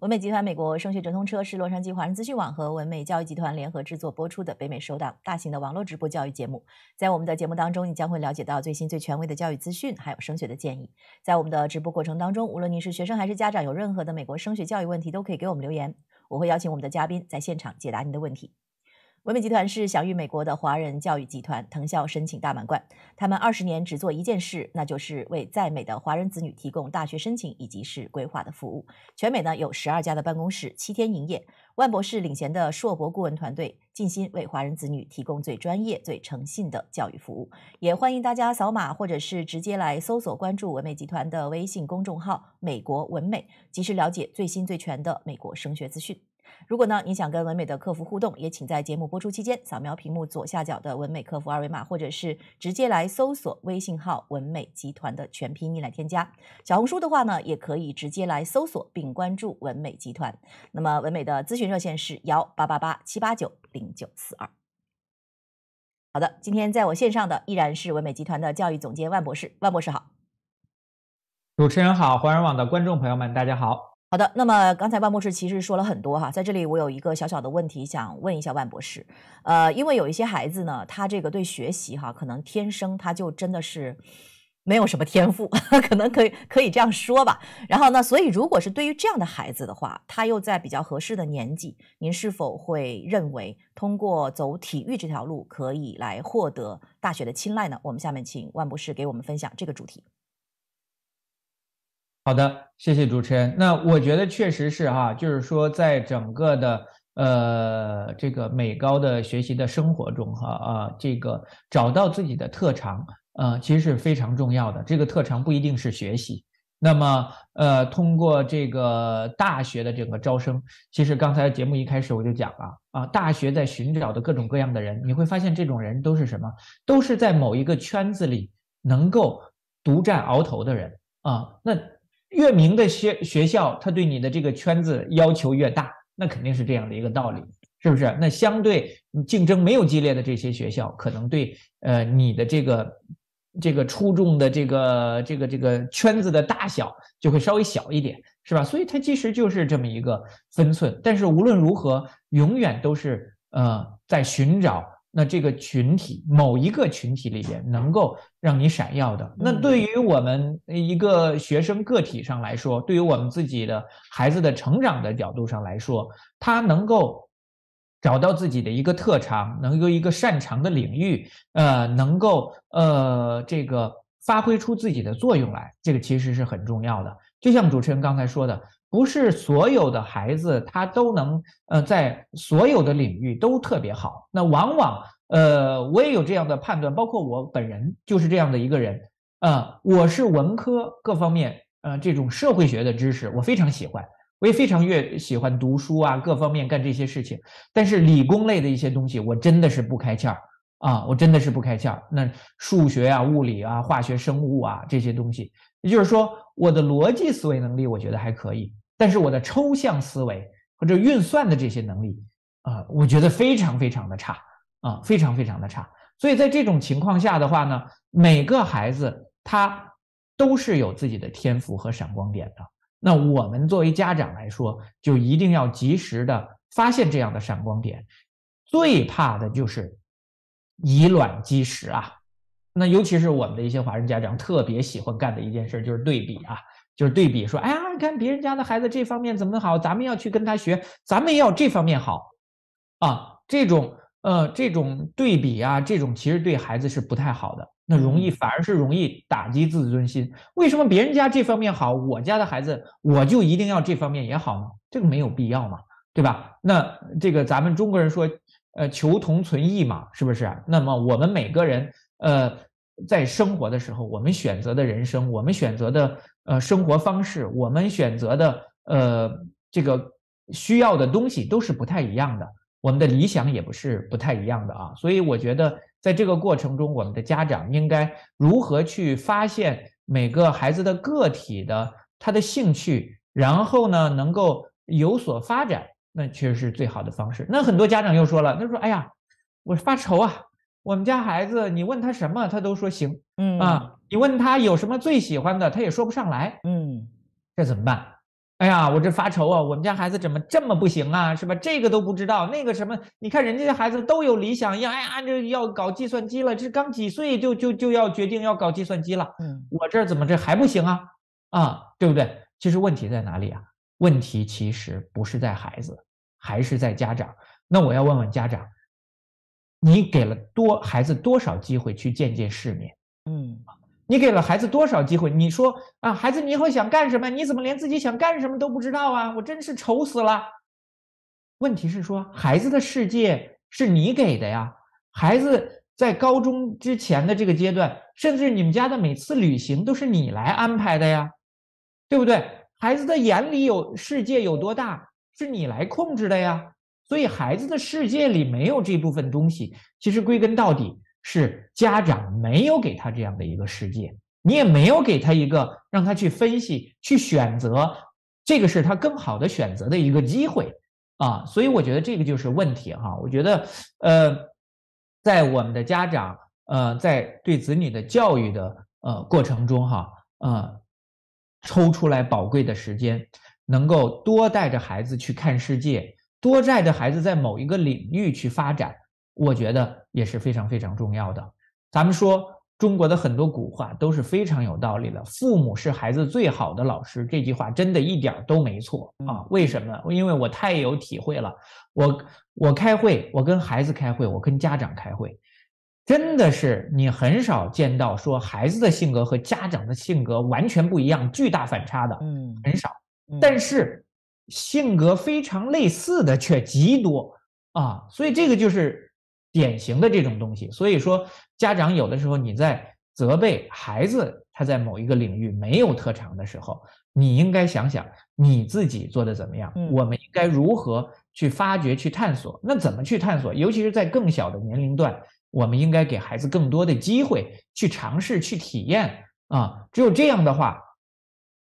文美集团、美国升学直通车是洛杉矶华人资讯网和文美教育集团联合制作播出的北美首档大型的网络直播教育节目。在我们的节目当中，你将会了解到最新、最权威的教育资讯，还有升学的建议。在我们的直播过程当中，无论你是学生还是家长，有任何的美国升学教育问题，都可以给我们留言，我会邀请我们的嘉宾在现场解答你的问题。文美集团是享誉美国的华人教育集团，藤校申请大满贯。他们二十年只做一件事，那就是为在美的华人子女提供大学申请以及是规划的服务。全美呢有十二家的办公室，七天营业。万博士领衔的硕博顾问团队，尽心为华人子女提供最专业、最诚信的教育服务。也欢迎大家扫码，或者是直接来搜索关注文美集团的微信公众号“美国文美”，及时了解最新最全的美国升学资讯。如果呢，你想跟文美的客服互动，也请在节目播出期间扫描屏幕左下角的文美客服二维码，或者是直接来搜索微信号“文美集团”的全拼来添加。小红书的话呢，也可以直接来搜索并关注文美集团。那么文美的咨询热线是幺八八八七八九零九四二。好的，今天在我线上的依然是文美集团的教育总监万博士，万博士好。主持人好，华人网的观众朋友们，大家好。好的，那么刚才万博士其实说了很多哈，在这里我有一个小小的问题想问一下万博士，呃，因为有一些孩子呢，他这个对学习哈，可能天生他就真的是没有什么天赋，可能可以可以这样说吧。然后呢，所以如果是对于这样的孩子的话，他又在比较合适的年纪，您是否会认为通过走体育这条路可以来获得大学的青睐呢？我们下面请万博士给我们分享这个主题。好的，谢谢主持人。那我觉得确实是哈，就是说，在整个的呃这个美高的学习的生活中哈啊，这个找到自己的特长，呃，其实是非常重要的。这个特长不一定是学习。那么呃，通过这个大学的整个招生，其实刚才节目一开始我就讲了啊，大学在寻找的各种各样的人，你会发现这种人都是什么？都是在某一个圈子里能够独占鳌头的人啊，那。越名的学学校，他对你的这个圈子要求越大，那肯定是这样的一个道理，是不是？那相对竞争没有激烈的这些学校，可能对呃你的这个这个出众的这个这个这个圈子的大小就会稍微小一点，是吧？所以它其实就是这么一个分寸。但是无论如何，永远都是呃在寻找。那这个群体，某一个群体里边能够让你闪耀的，那对于我们一个学生个体上来说，对于我们自己的孩子的成长的角度上来说，他能够找到自己的一个特长，能有一个擅长的领域，呃，能够呃这个发挥出自己的作用来，这个其实是很重要的。就像主持人刚才说的。不是所有的孩子他都能，呃，在所有的领域都特别好。那往往，呃，我也有这样的判断，包括我本人就是这样的一个人。啊，我是文科各方面，呃，这种社会学的知识我非常喜欢，我也非常越喜欢读书啊，各方面干这些事情。但是理工类的一些东西，我真的是不开窍啊，我真的是不开窍。那数学啊、物理啊、化学、生物啊这些东西，也就是说。我的逻辑思维能力，我觉得还可以，但是我的抽象思维或者运算的这些能力，啊，我觉得非常非常的差啊，非常非常的差。所以在这种情况下的话呢，每个孩子他都是有自己的天赋和闪光点的。那我们作为家长来说，就一定要及时的发现这样的闪光点。最怕的就是以卵击石啊。那尤其是我们的一些华人家长特别喜欢干的一件事，就是对比啊，就是对比说，哎呀，你看别人家的孩子这方面怎么好，咱们要去跟他学，咱们要这方面好，啊，这种呃，这种对比啊，这种其实对孩子是不太好的，那容易反而是容易打击自尊心。为什么别人家这方面好，我家的孩子我就一定要这方面也好呢？这个没有必要嘛，对吧？那这个咱们中国人说，呃，求同存异嘛，是不是？那么我们每个人，呃。在生活的时候，我们选择的人生，我们选择的呃生活方式，我们选择的呃这个需要的东西都是不太一样的，我们的理想也不是不太一样的啊。所以我觉得，在这个过程中，我们的家长应该如何去发现每个孩子的个体的他的兴趣，然后呢能够有所发展，那确实是最好的方式。那很多家长又说了，他说：“哎呀，我发愁啊。”我们家孩子，你问他什么，他都说行，嗯啊，你问他有什么最喜欢的，他也说不上来，嗯，这怎么办？哎呀，我这发愁啊，我们家孩子怎么这么不行啊，是吧？这个都不知道，那个什么，你看人家的孩子都有理想要哎呀，这要搞计算机了，这刚几岁就就就要决定要搞计算机了，嗯，我这怎么这还不行啊？啊，对不对？其实问题在哪里啊？问题其实不是在孩子，还是在家长。那我要问问家长。你给了多孩子多少机会去见见世面？嗯，你给了孩子多少机会？你说啊，孩子，你以后想干什么？你怎么连自己想干什么都不知道啊？我真是愁死了。问题是说，孩子的世界是你给的呀。孩子在高中之前的这个阶段，甚至你们家的每次旅行都是你来安排的呀，对不对？孩子的眼里有世界有多大，是你来控制的呀。所以孩子的世界里没有这部分东西，其实归根到底是家长没有给他这样的一个世界，你也没有给他一个让他去分析、去选择，这个是他更好的选择的一个机会啊。所以我觉得这个就是问题哈。我觉得，呃，在我们的家长，呃，在对子女的教育的呃过程中哈，呃，抽出来宝贵的时间，能够多带着孩子去看世界。多债的孩子在某一个领域去发展，我觉得也是非常非常重要的。咱们说中国的很多古话都是非常有道理的。父母是孩子最好的老师，这句话真的一点都没错啊！为什么？因为我太有体会了。我我开会，我跟孩子开会，我跟家长开会，真的是你很少见到说孩子的性格和家长的性格完全不一样，巨大反差的，嗯，很少。但是。性格非常类似的却极多啊，所以这个就是典型的这种东西。所以说，家长有的时候你在责备孩子他在某一个领域没有特长的时候，你应该想想你自己做的怎么样。我们应该如何去发掘、去探索？那怎么去探索？尤其是在更小的年龄段，我们应该给孩子更多的机会去尝试、去体验啊。只有这样的话，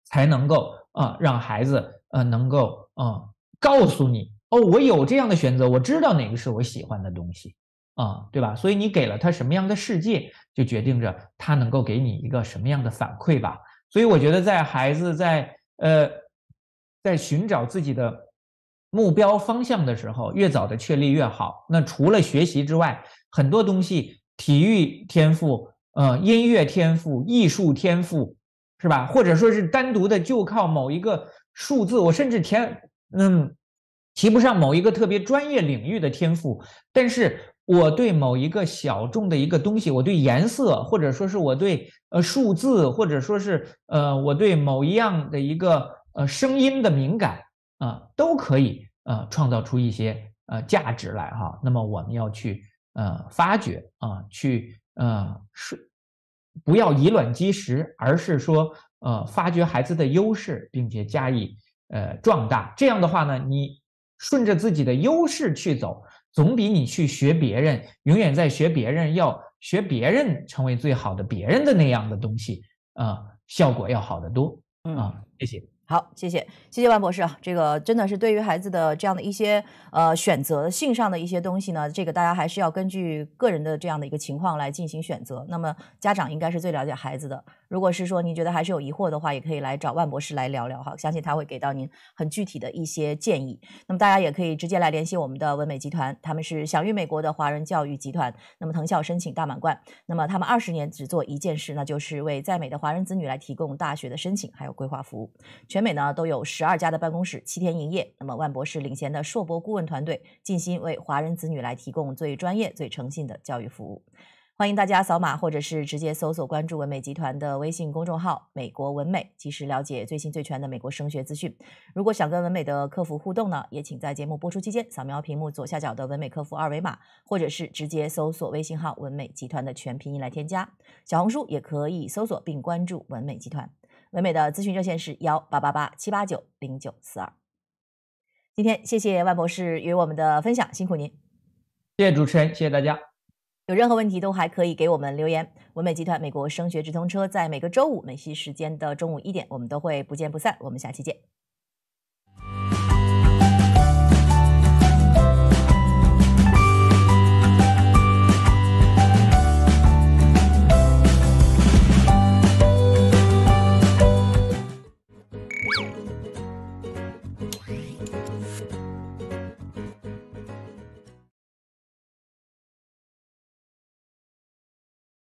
才能够啊让孩子。呃，能够啊，告诉你哦，我有这样的选择，我知道哪个是我喜欢的东西，啊，对吧？所以你给了他什么样的世界，就决定着他能够给你一个什么样的反馈吧。所以我觉得，在孩子在呃，在寻找自己的目标方向的时候，越早的确立越好。那除了学习之外，很多东西，体育天赋，呃，音乐天赋，艺术天赋，是吧？或者说是单独的，就靠某一个。数字，我甚至填嗯，提不上某一个特别专业领域的天赋，但是我对某一个小众的一个东西，我对颜色，或者说是我对呃数字，或者说是呃我对某一样的一个呃声音的敏感啊，都可以呃创造出一些呃价值来哈。那么我们要去呃发掘啊，去呃是不要以卵击石，而是说。呃，发掘孩子的优势，并且加以呃壮大，这样的话呢，你顺着自己的优势去走，总比你去学别人，永远在学别人，要学别人成为最好的别人的那样的东西啊，效果要好得多啊。谢谢，好，谢谢，谢谢万博士啊。这个真的是对于孩子的这样的一些呃选择性上的一些东西呢，这个大家还是要根据个人的这样的一个情况来进行选择。那么家长应该是最了解孩子的。如果是说您觉得还是有疑惑的话，也可以来找万博士来聊聊哈，相信他会给到您很具体的一些建议。那么大家也可以直接来联系我们的文美集团，他们是享誉美国的华人教育集团。那么藤校申请大满贯，那么他们二十年只做一件事，那就是为在美的华人子女来提供大学的申请还有规划服务。全美呢都有十二家的办公室，七天营业。那么万博士领衔的硕博顾问团队，尽心为华人子女来提供最专业、最诚信的教育服务。欢迎大家扫码，或者是直接搜索关注文美集团的微信公众号“美国文美”，及时了解最新最全的美国升学资讯。如果想跟文美的客服互动呢，也请在节目播出期间扫描屏幕左下角的文美客服二维码，或者是直接搜索微信号“文美集团”的全拼音来添加。小红书也可以搜索并关注文美集团。文美的咨询热线是幺八八八七八九零九四二。今天谢谢万博士与我们的分享，辛苦您。谢谢主持人，谢谢大家。有任何问题都还可以给我们留言。文美集团美国升学直通车在每个周五美西时间的中午一点，我们都会不见不散。我们下期见。